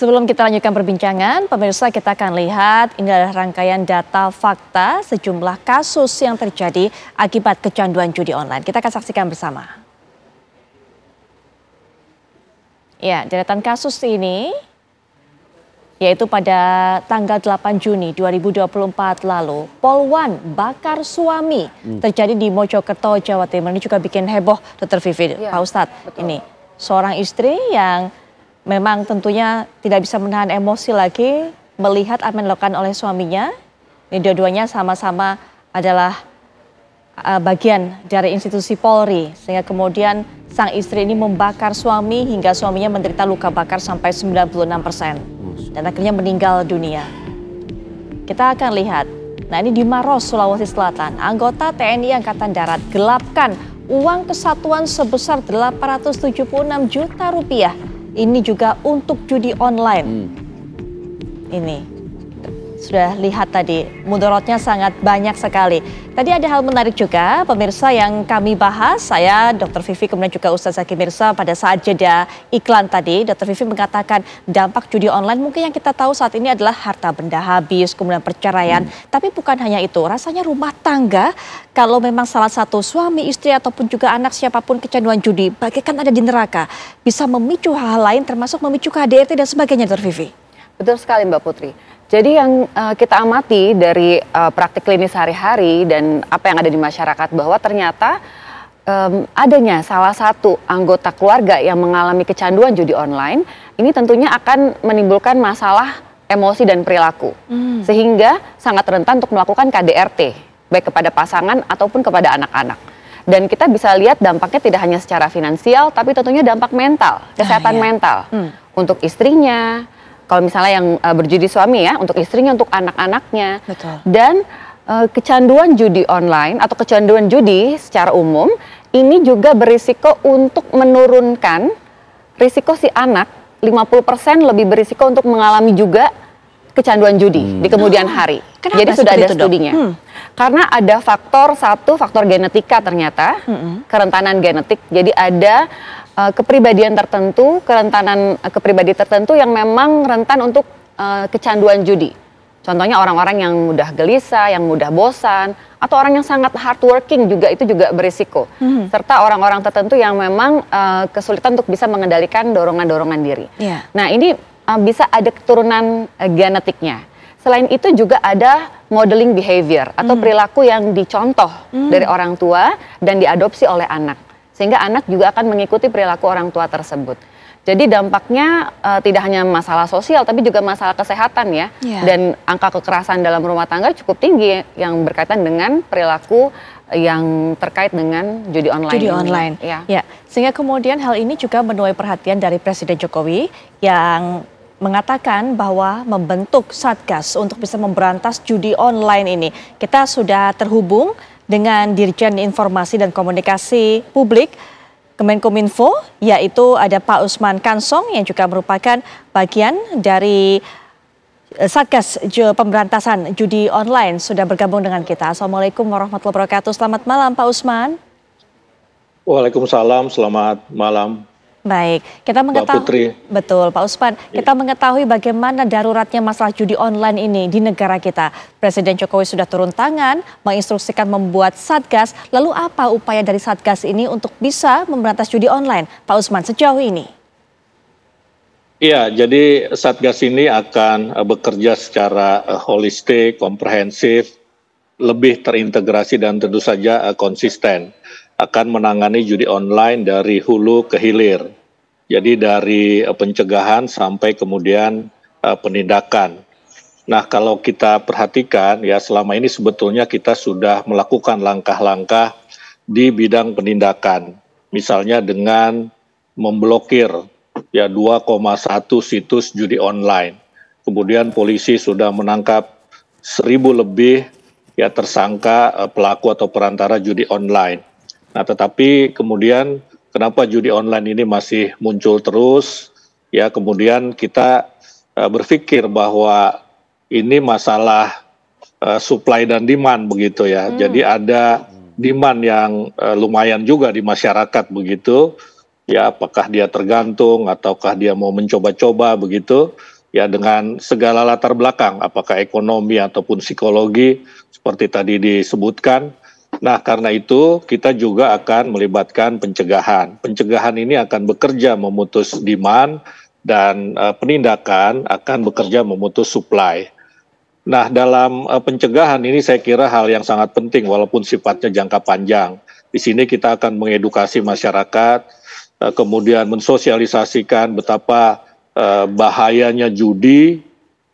Sebelum kita lanjutkan perbincangan, pemirsa kita akan lihat ini adalah rangkaian data fakta sejumlah kasus yang terjadi akibat kecanduan judi online. Kita akan saksikan bersama. Ya, deretan kasus ini yaitu pada tanggal 8 Juni 2024 lalu, Polwan bakar suami hmm. terjadi di Mojokerto, Jawa Timur. Ini juga bikin heboh, Dr. Vivi, ya, Pak Ustadz. Ini seorang istri yang memang tentunya tidak bisa menahan emosi lagi melihat apa yang dilakukan oleh suaminya. Ini dua-duanya sama-sama adalah uh, bagian dari institusi Polri sehingga kemudian sang istri ini membakar suami hingga suaminya menderita luka bakar sampai 96% dan akhirnya meninggal dunia. Kita akan lihat. Nah, ini di Maros, Sulawesi Selatan. Anggota TNI Angkatan Darat gelapkan uang kesatuan sebesar 876 juta rupiah ini juga untuk judi online. Hmm. Ini sudah lihat tadi, mudorotnya sangat banyak sekali. Tadi ada hal menarik juga, pemirsa yang kami bahas, saya Dr. Vivi kemudian juga Ustaz Zaki Mirsa pada saat jeda iklan tadi, Dr. Vivi mengatakan dampak judi online mungkin yang kita tahu saat ini adalah harta benda habis, kemudian perceraian, hmm. tapi bukan hanya itu, rasanya rumah tangga kalau memang salah satu suami, istri ataupun juga anak siapapun kecanduan judi, bagaikan ada di neraka, bisa memicu hal-hal lain termasuk memicu KDRT dan sebagainya Dr. Vivi. Betul sekali Mbak Putri. Jadi yang uh, kita amati dari uh, praktik klinis hari hari dan apa yang ada di masyarakat bahwa ternyata um, adanya salah satu anggota keluarga yang mengalami kecanduan judi online, ini tentunya akan menimbulkan masalah emosi dan perilaku. Hmm. Sehingga sangat rentan untuk melakukan KDRT baik kepada pasangan ataupun kepada anak-anak. Dan kita bisa lihat dampaknya tidak hanya secara finansial tapi tentunya dampak mental, ah, kesehatan ah, iya. mental hmm. untuk istrinya, kalau misalnya yang uh, berjudi suami ya, untuk istrinya, untuk anak-anaknya. Dan uh, kecanduan judi online atau kecanduan judi secara umum ini juga berisiko untuk menurunkan risiko si anak 50% lebih berisiko untuk mengalami juga kecanduan judi hmm. di kemudian oh, hari. Kenapa Jadi sudah ada studinya. Hmm. Karena ada faktor satu faktor genetika ternyata hmm. kerentanan genetik. Jadi ada Eh, kepribadian tertentu, kerentanan eh, kepribadian tertentu yang memang rentan untuk uh, kecanduan judi. Contohnya orang-orang yang mudah gelisah, yang mudah bosan, atau orang yang sangat hardworking juga itu juga berisiko. Hmm. Serta orang-orang tertentu yang memang uh, kesulitan untuk bisa mengendalikan dorongan-dorongan diri. Yeah. Nah ini uh, bisa ada keturunan uh, genetiknya. Selain itu juga ada modeling behavior atau hmm. perilaku yang dicontoh hmm. dari orang tua dan diadopsi oleh anak sehingga anak juga akan mengikuti perilaku orang tua tersebut. Jadi dampaknya uh, tidak hanya masalah sosial tapi juga masalah kesehatan ya. Yeah. Dan angka kekerasan dalam rumah tangga cukup tinggi yang berkaitan dengan perilaku yang terkait dengan judi online. Judi ya. online. Ya. ya. Sehingga kemudian hal ini juga menuai perhatian dari Presiden Jokowi yang mengatakan bahwa membentuk Satgas untuk bisa memberantas judi online ini. Kita sudah terhubung dengan Dirjen Informasi dan Komunikasi Publik Kemenkominfo, yaitu ada Pak Usman Kansong yang juga merupakan bagian dari eh, Satgas Pemberantasan Judi Online sudah bergabung dengan kita. Assalamualaikum warahmatullahi wabarakatuh. Selamat malam Pak Usman. Waalaikumsalam, selamat malam. Baik, kita mengetahui betul Pak Usman, ya. kita mengetahui bagaimana daruratnya masalah judi online ini di negara kita. Presiden Jokowi sudah turun tangan menginstruksikan membuat Satgas. Lalu apa upaya dari Satgas ini untuk bisa memberantas judi online? Pak Usman, sejauh ini. Iya, jadi Satgas ini akan eh, bekerja secara eh, holistik, komprehensif, lebih terintegrasi dan tentu saja eh, konsisten akan menangani judi online dari hulu ke hilir. Jadi dari eh, pencegahan sampai kemudian uh, penindakan. Nah, kalau kita perhatikan ya selama ini sebetulnya kita sudah melakukan langkah-langkah di bidang penindakan. Misalnya dengan memblokir ya 2,1 situs judi online. Kemudian polisi sudah menangkap seribu lebih ya tersangka eh, pelaku atau perantara judi online. Nah, tetapi kemudian kenapa judi online ini masih muncul terus? Ya, kemudian kita uh, berpikir bahwa ini masalah uh, supply dan demand begitu ya. Hmm. Jadi ada demand yang uh, lumayan juga di masyarakat begitu. Ya, apakah dia tergantung ataukah dia mau mencoba-coba begitu? ya dengan segala latar belakang apakah ekonomi ataupun psikologi seperti tadi disebutkan Nah, karena itu kita juga akan melibatkan pencegahan. Pencegahan ini akan bekerja memutus demand dan uh, penindakan akan bekerja memutus supply. Nah, dalam uh, pencegahan ini saya kira hal yang sangat penting walaupun sifatnya jangka panjang. Di sini kita akan mengedukasi masyarakat, uh, kemudian mensosialisasikan betapa uh, bahayanya judi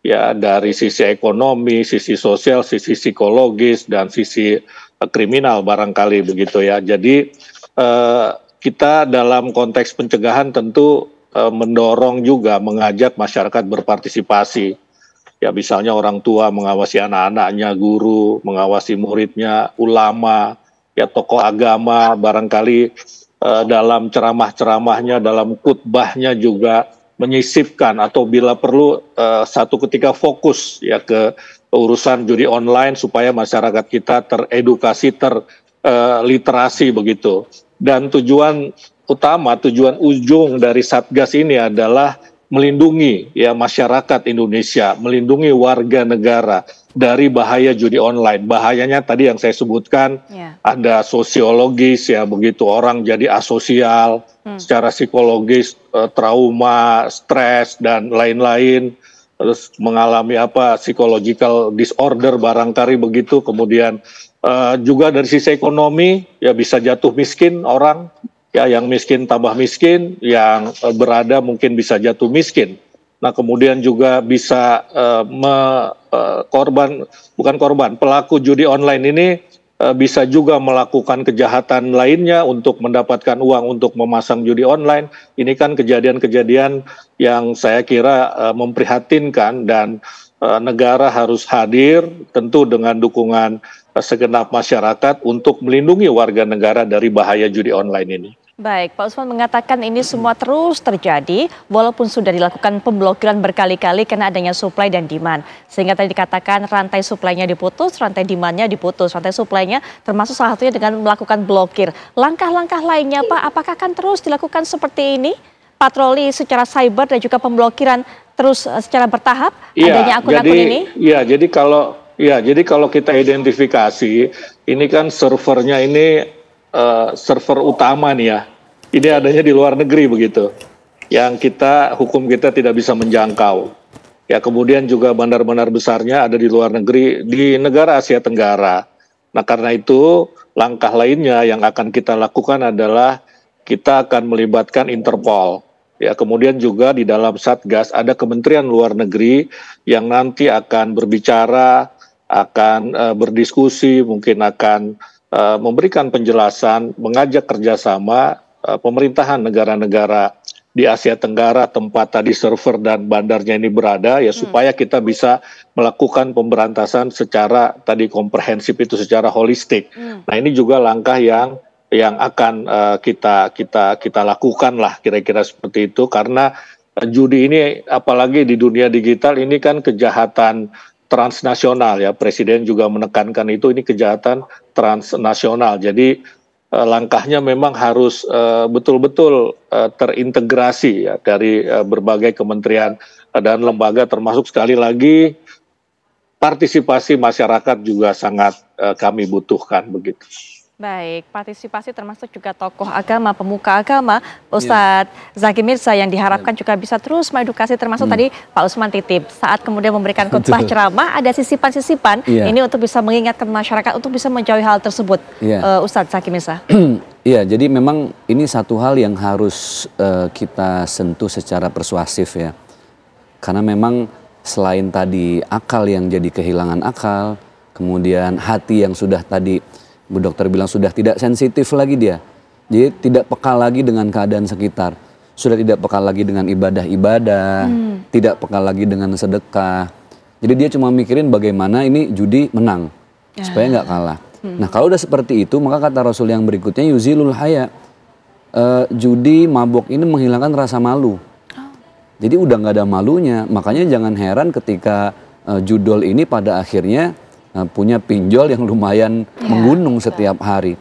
ya dari sisi ekonomi, sisi sosial, sisi psikologis dan sisi Eh, kriminal barangkali begitu ya. Jadi eh, kita dalam konteks pencegahan tentu eh, mendorong juga mengajak masyarakat berpartisipasi. Ya misalnya orang tua mengawasi anak-anaknya, guru mengawasi muridnya, ulama, ya tokoh agama barangkali eh, dalam ceramah-ceramahnya, dalam khutbahnya juga menyisipkan atau bila perlu uh, satu ketika fokus ya ke urusan judi online supaya masyarakat kita teredukasi terliterasi eh, uh, begitu dan tujuan utama tujuan ujung dari satgas ini adalah melindungi ya masyarakat Indonesia melindungi warga negara dari bahaya judi online. Bahayanya tadi yang saya sebutkan yeah. ada sosiologis ya begitu orang jadi asosial, hmm. secara psikologis eh, trauma, stres dan lain-lain terus mengalami apa psychological disorder barangkali begitu kemudian eh, juga dari sisi ekonomi ya bisa jatuh miskin orang ya yang miskin tambah miskin, yang eh, berada mungkin bisa jatuh miskin Nah, kemudian juga bisa uh, me, uh, korban bukan korban, pelaku judi online ini uh, bisa juga melakukan kejahatan lainnya untuk mendapatkan uang untuk memasang judi online. Ini kan kejadian-kejadian yang saya kira uh, memprihatinkan dan uh, negara harus hadir tentu dengan dukungan segenap masyarakat untuk melindungi warga negara dari bahaya judi online ini. Baik, Pak Usman mengatakan ini semua terus terjadi walaupun sudah dilakukan pemblokiran berkali-kali karena adanya supply dan demand. Sehingga tadi dikatakan rantai suplainya diputus, rantai demandnya diputus, rantai suplainya termasuk salah satunya dengan melakukan blokir. Langkah-langkah lainnya Pak, apakah akan terus dilakukan seperti ini? Patroli secara cyber dan juga pemblokiran terus eh, secara bertahap ya, adanya akun-akun akun ini? Iya, jadi kalau Ya, jadi kalau kita identifikasi, ini kan servernya ini uh, server utama nih ya. Ini adanya di luar negeri begitu. Yang kita hukum kita tidak bisa menjangkau. Ya, kemudian juga bandar-bandar besarnya ada di luar negeri di negara Asia Tenggara. Nah, karena itu langkah lainnya yang akan kita lakukan adalah kita akan melibatkan Interpol. Ya, kemudian juga di dalam Satgas ada Kementerian Luar Negeri yang nanti akan berbicara akan uh, berdiskusi, mungkin akan uh, memberikan penjelasan, mengajak kerjasama uh, pemerintahan negara-negara di Asia Tenggara tempat tadi server dan bandarnya ini berada ya hmm. supaya kita bisa melakukan pemberantasan secara tadi komprehensif itu secara holistik. Hmm. Nah ini juga langkah yang yang akan uh, kita kita kita lakukan lah kira-kira seperti itu karena judi ini apalagi di dunia digital ini kan kejahatan transnasional ya presiden juga menekankan itu ini kejahatan transnasional jadi eh, langkahnya memang harus betul eh, betul-betul eh, terintegrasi ya dari eh, berbagai kementerian eh, dan lembaga termasuk sekali lagi partisipasi masyarakat juga sangat eh, kami butuhkan begitu. Baik, partisipasi termasuk juga tokoh agama, pemuka agama, Ustadz yeah. Zaki Mirza yang diharapkan iya. juga bisa terus mengedukasi termasuk hmm. tadi Pak Usman titip saat kemudian memberikan khotbah ceramah ada sisipan-sisipan yeah. ini untuk bisa mengingatkan masyarakat untuk bisa menjauhi hal tersebut. yeah. Iya. Uh, Ustadz Zaki Mirza. Iya, jadi memang ini satu hal yang harus uh, kita sentuh secara persuasif ya. Karena memang selain tadi akal yang jadi kehilangan akal, kemudian hati yang sudah tadi Bu dokter bilang sudah tidak sensitif lagi dia. Jadi tidak peka lagi dengan keadaan sekitar. Sudah tidak peka lagi dengan ibadah-ibadah, hmm. tidak peka lagi dengan sedekah. Jadi dia cuma mikirin bagaimana ini judi menang ya. supaya nggak kalah. Hmm. Nah, kalau udah seperti itu, maka kata Rasul yang berikutnya yuzilul haya. Uh, judi mabok ini menghilangkan rasa malu. Oh. Jadi udah nggak ada malunya, makanya jangan heran ketika uh, judul ini pada akhirnya Nah, punya pinjol yang lumayan yeah. menggunung setiap hari.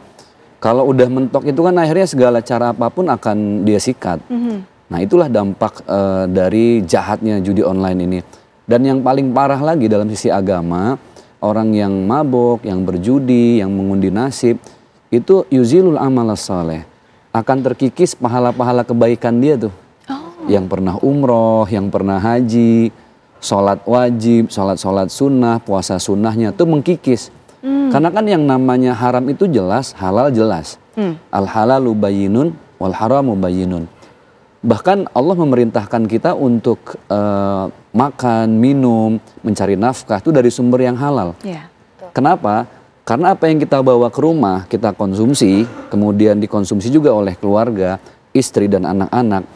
Kalau udah mentok itu kan akhirnya segala cara apapun akan dia sikat. Mm -hmm. Nah itulah dampak uh, dari jahatnya judi online ini. Dan yang paling parah lagi dalam sisi agama, orang yang mabok, yang berjudi, yang mengundi nasib, itu yuzilul amal soleh. Akan terkikis pahala-pahala kebaikan dia tuh. Oh. Yang pernah umroh, yang pernah haji, sholat wajib, sholat-sholat sunnah, puasa sunnahnya itu mengkikis. Hmm. Karena kan yang namanya haram itu jelas, halal jelas. Hmm. Al halalu bayinun, wal haramu bayinun. Bahkan Allah memerintahkan kita untuk uh, makan, minum, mencari nafkah itu dari sumber yang halal. Yeah. Kenapa? Karena apa yang kita bawa ke rumah, kita konsumsi, kemudian dikonsumsi juga oleh keluarga, istri dan anak-anak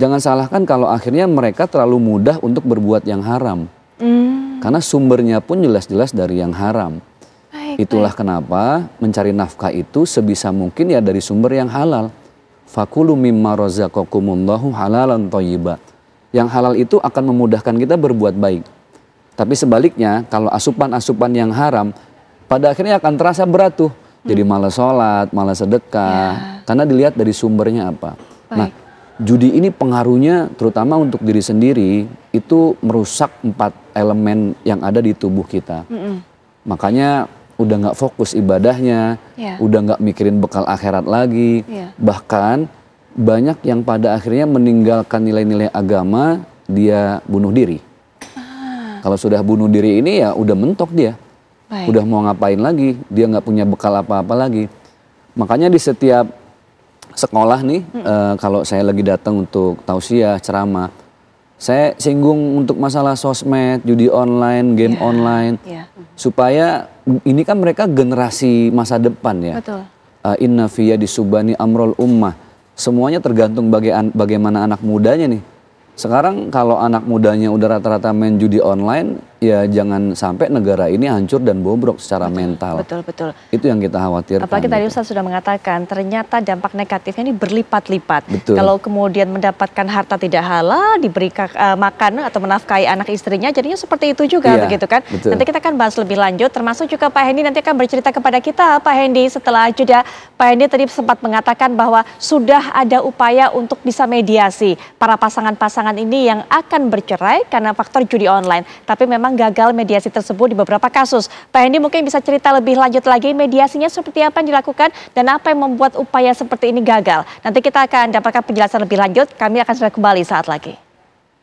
jangan salahkan kalau akhirnya mereka terlalu mudah untuk berbuat yang haram. Mm. Karena sumbernya pun jelas-jelas dari yang haram. Baik, Itulah baik. kenapa mencari nafkah itu sebisa mungkin ya dari sumber yang halal. Fakulu mimma razaqakumullahu halalan toyiba. Yang halal itu akan memudahkan kita berbuat baik. Tapi sebaliknya, kalau asupan-asupan yang haram, pada akhirnya akan terasa berat tuh. Jadi hmm. malas sholat, malas sedekah, Yeah. karena dilihat dari sumbernya apa. Nah, baik. Nah, judi ini pengaruhnya terutama untuk diri sendiri itu merusak empat elemen yang ada di tubuh kita. mm -mm. Makanya udah nggak fokus ibadahnya, yeah. udah nggak mikirin bekal akhirat lagi, yeah. bahkan banyak yang pada akhirnya meninggalkan nilai-nilai agama dia bunuh diri. Ah. Kalau sudah bunuh diri ini ya udah mentok dia, Baik. udah mau ngapain lagi, dia nggak punya bekal apa-apa lagi. Makanya di setiap sekolah nih hmm. uh, kalau saya lagi datang untuk tausiah ceramah saya singgung untuk masalah sosmed, judi online, game yeah. online, yeah. supaya ini kan mereka generasi masa depan ya. Betul. Uh, inna fiya disubani amrol ummah. Semuanya tergantung baga bagaimana anak mudanya nih. Sekarang kalau anak mudanya udah rata-rata main judi online, ya jangan sampai negara ini hancur dan bobrok secara betul, mental. Betul, betul. Itu yang kita khawatirkan. Apalagi tadi gitu. Ustaz sudah mengatakan, ternyata dampak negatifnya ini berlipat-lipat. Betul. Kalau kemudian mendapatkan harta tidak halal, diberi uh, makan atau menafkahi anak istrinya, jadinya seperti itu juga iya, begitu kan. Betul. Nanti kita akan bahas lebih lanjut, termasuk juga Pak Hendy nanti akan bercerita kepada kita Pak Hendy setelah jeda. Pak Hendy tadi sempat mengatakan bahwa sudah ada upaya untuk bisa mediasi para pasangan-pasangan ini yang akan bercerai karena faktor judi online. Tapi memang gagal mediasi tersebut di beberapa kasus. Pak Hendi mungkin bisa cerita lebih lanjut lagi mediasinya seperti apa yang dilakukan dan apa yang membuat upaya seperti ini gagal. Nanti kita akan dapatkan penjelasan lebih lanjut. Kami akan segera kembali saat lagi.